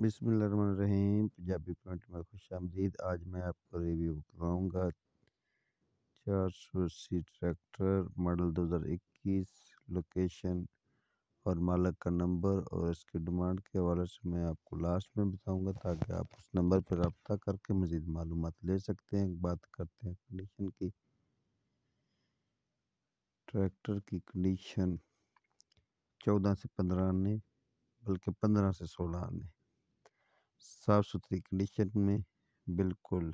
रहीम Punjabi print में खुश आमदीद आज मैं आपको रिव्यू कराऊंगा चार सौ अस्सी ट्रैक्टर मॉडल 2021 लोकेशन और मालक का नंबर और इसके डिमांड के हवाले से मैं आपको लास्ट में बताऊंगा ताकि आप उस नंबर पर रबता करके मज़ीद मालूम ले सकते हैं बात करते हैं कंडीशन की ट्रैक्टर की कंडीशन चौदह से पंद्रह आने बल्कि पंद्रह से सोलह आने साफ़ सुथरी कंडीशन में बिल्कुल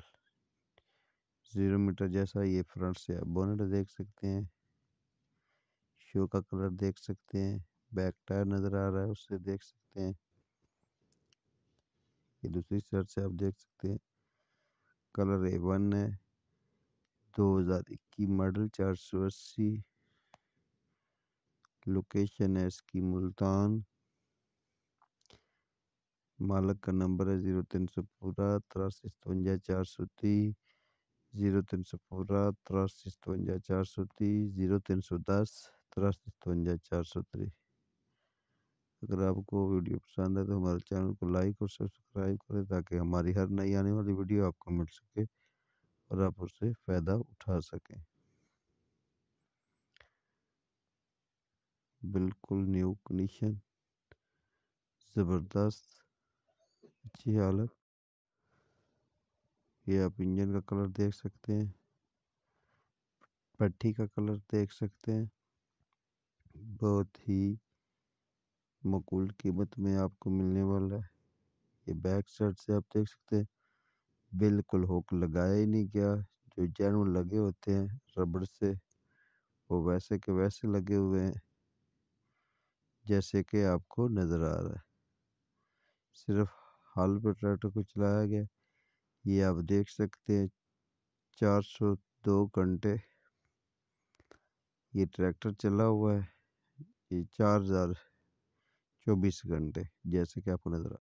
जीरो मीटर जैसा ये फ्रंट से आप बोनेट देख सकते हैं शो का कलर देख सकते हैं बैक टायर नज़र आ रहा है उससे देख सकते हैं ये दूसरी साइड से आप देख सकते हैं कलर ए वन है दो हज़ार इक्कीस मॉडल चार सौ अस्सी लोकेशन है इसकी मुल्तान मालक का नंबर है जीरो तीन सौ पूरा तिरासी सतवंजा चार सौ तीस जीरो तीन सौ पूरा तिरासी सतवंजा चार सौ तीस जीरो तीन सौ दस तिरासी सतवंजा चार सौ तीस अगर आपको वीडियो पसंद है तो हमारे चैनल को लाइक और सब्सक्राइब करें ताकि हमारी हर नई आने वाली वीडियो आपको मिल सके और आप उससे फ़ायदा उठा सकें बिल्कुल न्यू कंडीशन ज़बरदस्त अच्छी हालत ये आप इंजन का कलर देख सकते हैं पट्टी का कलर देख सकते हैं बहुत ही मकूल कीमत में आपको मिलने वाला है ये बैक साइड से आप देख सकते हैं बिल्कुल होक लगाया ही नहीं गया जो जैन लगे होते हैं रबड़ से वो वैसे के वैसे लगे हुए हैं जैसे कि आपको नज़र आ रहा है सिर्फ हाल पर ट्रैक्टर को चलाया गया ये आप देख सकते हैं चार सौ दो घंटे ये ट्रैक्टर चला हुआ है ये चार हजार चौबीस घंटे जैसे कि आपको नजर आ